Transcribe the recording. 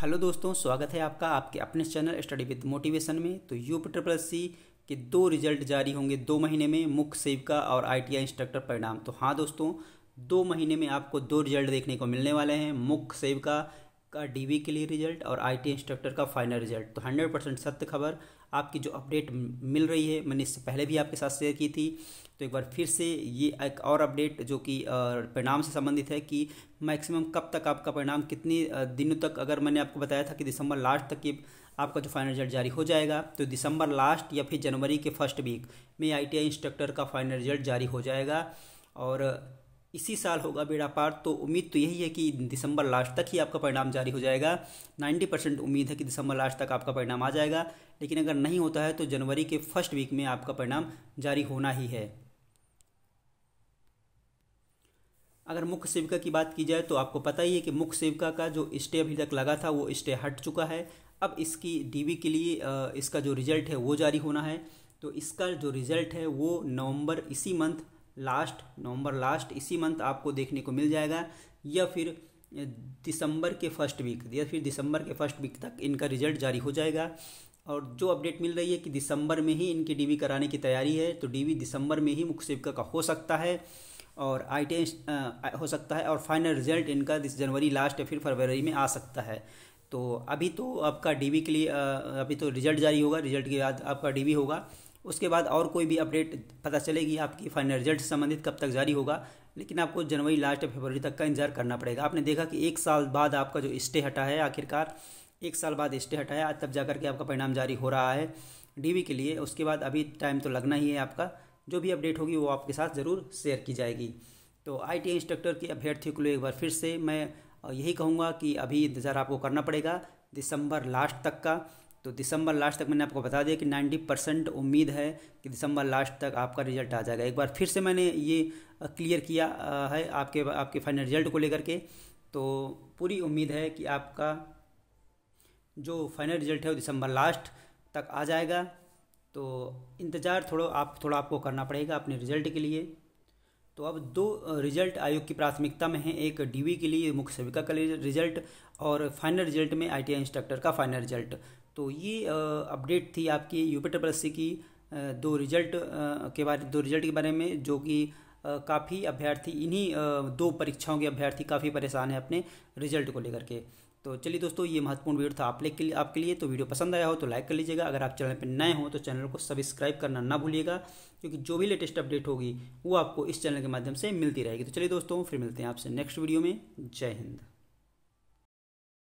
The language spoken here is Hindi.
हेलो दोस्तों स्वागत है आपका आपके अपने चैनल स्टडी विद मोटिवेशन में तो यू पी ट्रिपल सी के दो रिजल्ट जारी होंगे दो महीने में मुख्य सेविका और आईटीआई इंस्ट्रक्टर परिणाम तो हाँ दोस्तों दो महीने में आपको दो रिजल्ट देखने को मिलने वाले हैं मुख्य सेविका का डीवी के लिए रिजल्ट और आईटी इंस्ट्रक्टर का फाइनल रिजल्ट तो हंड्रेड परसेंट सत्य खबर आपकी जो अपडेट मिल रही है मैंने इससे पहले भी आपके साथ शेयर की थी तो एक बार फिर से ये एक और अपडेट जो कि परिणाम से संबंधित है कि मैक्सिमम कब तक आपका परिणाम कितने दिनों तक अगर मैंने आपको बताया था कि दिसंबर लास्ट तक ये आपका जो फाइनल रिजल्ट जारी हो जाएगा तो दिसंबर लास्ट या फिर जनवरी के फर्स्ट वीक में आई इंस्ट्रक्टर का फाइनल रिजल्ट जारी हो जाएगा और इसी साल होगा बेड़ा पार तो उम्मीद तो यही है कि दिसंबर लास्ट तक ही आपका परिणाम जारी हो जाएगा 90 परसेंट उम्मीद है कि दिसंबर लास्ट तक आपका परिणाम आ जाएगा लेकिन अगर नहीं होता है तो जनवरी के फर्स्ट वीक में आपका परिणाम जारी होना ही है अगर मुख्य सेविका की बात की जाए तो आपको पता ही है कि मुख्य सेविका का जो स्टे अभी तक लगा था वो स्टे हट चुका है अब इसकी डीबी के लिए इसका जो रिजल्ट है वो जारी होना है तो इसका जो रिजल्ट है वो नवंबर इसी मंथ लास्ट नवंबर लास्ट इसी मंथ आपको देखने को मिल जाएगा या फिर दिसंबर के फर्स्ट वीक या फिर दिसंबर के फर्स्ट वीक तक इनका रिजल्ट जारी हो जाएगा और जो अपडेट मिल रही है कि दिसंबर में ही इनकी डीवी कराने की तैयारी है तो डीवी दिसंबर में ही मुख्य सेविका का हो सकता है और आई टी हो सकता है और फाइनल रिजल्ट इनका जनवरी लास्ट या फिर फरवरी में आ सकता है तो अभी तो आपका डीवी के लिए अभी तो रिजल्ट जारी होगा रिजल्ट के बाद आपका डीवी होगा उसके बाद और कोई भी अपडेट पता चलेगी आपकी फाइनल रिजल्ट संबंधित कब तक जारी होगा लेकिन आपको जनवरी लास्ट या फरवरी तक का इंतजार करना पड़ेगा आपने देखा कि एक साल बाद आपका जो स्टे हटा है आखिरकार एक साल बाद स्टे हटाया तब जा के आपका परिणाम जारी हो रहा है डी के लिए उसके बाद अभी टाइम तो लगना ही है आपका जो भी अपडेट होगी वो आपके साथ ज़रूर शेयर की जाएगी तो आई इंस्ट्रक्टर के अभ्यर्थियों के लिए एक बार फिर से मैं यही कहूँगा कि अभी इंतज़ार आपको करना पड़ेगा दिसंबर लास्ट तक का तो दिसंबर लास्ट तक मैंने आपको बता दिया कि 90 परसेंट उम्मीद है कि दिसंबर लास्ट तक आपका रिजल्ट आ जाएगा एक बार फिर से मैंने ये क्लियर किया है आपके आपके फाइनल रिजल्ट को लेकर के तो पूरी उम्मीद है कि आपका जो फाइनल रिजल्ट है वो दिसंबर लास्ट तक आ जाएगा तो इंतज़ार थोड़ा आप थोड़ा आपको करना पड़ेगा अपने रिजल्ट के लिए तो अब दो रिजल्ट आयोग की प्राथमिकता में है एक डीवी के लिए मुख्य सेविका का रिजल्ट और फाइनल रिजल्ट में आईटीआई इंस्ट्रक्टर का फाइनल रिजल्ट तो ये अपडेट थी आपकी यूपी ट्रिपल सी की दो रिजल्ट के बारे दो रिजल्ट के बारे में जो कि काफ़ी अभ्यर्थी इन्हीं दो परीक्षाओं के अभ्यर्थी काफ़ी परेशान हैं अपने रिजल्ट को लेकर के तो चलिए दोस्तों ये महत्वपूर्ण वीडियो था आप के लिए आपके लिए तो वीडियो पसंद आया हो तो लाइक कर लीजिएगा अगर आप चैनल पर नए हो तो चैनल को सब्सक्राइब करना ना भूलिएगा क्योंकि जो भी लेटेस्ट अपडेट होगी वो आपको इस चैनल के माध्यम से मिलती रहेगी तो चलिए दोस्तों फिर मिलते हैं आपसे नेक्स्ट वीडियो में जय हिंद